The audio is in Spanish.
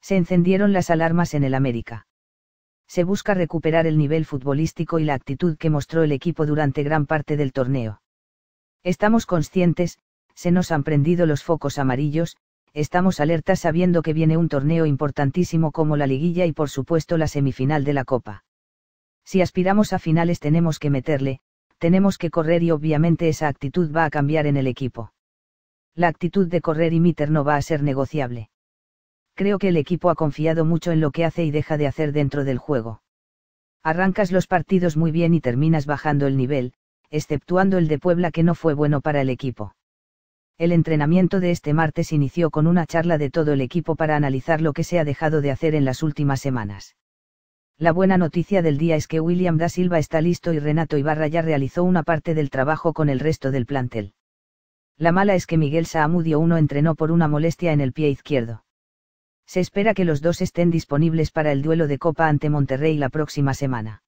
se encendieron las alarmas en el América. Se busca recuperar el nivel futbolístico y la actitud que mostró el equipo durante gran parte del torneo. Estamos conscientes, se nos han prendido los focos amarillos, estamos alertas sabiendo que viene un torneo importantísimo como la liguilla y por supuesto la semifinal de la Copa. Si aspiramos a finales tenemos que meterle, tenemos que correr y obviamente esa actitud va a cambiar en el equipo. La actitud de correr y meter no va a ser negociable. Creo que el equipo ha confiado mucho en lo que hace y deja de hacer dentro del juego. Arrancas los partidos muy bien y terminas bajando el nivel, exceptuando el de Puebla que no fue bueno para el equipo. El entrenamiento de este martes inició con una charla de todo el equipo para analizar lo que se ha dejado de hacer en las últimas semanas. La buena noticia del día es que William da Silva está listo y Renato Ibarra ya realizó una parte del trabajo con el resto del plantel. La mala es que Miguel Saamudio 1 entrenó por una molestia en el pie izquierdo se espera que los dos estén disponibles para el duelo de Copa ante Monterrey la próxima semana.